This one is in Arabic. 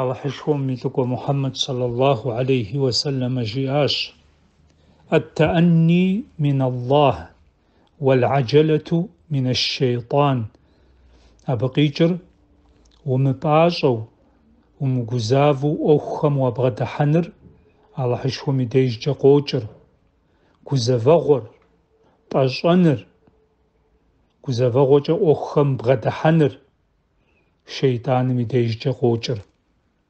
على حشوم محمد صلى الله عليه وسلم جياش التأني من الله والعجلة من الشيطان أبقيجر ومباجو ومجزافو أخم وابغد على حشوم ديش جاقوجر جزافغر طاشنر جزافغوجا أخم حنر شيطان مديج جاقوجر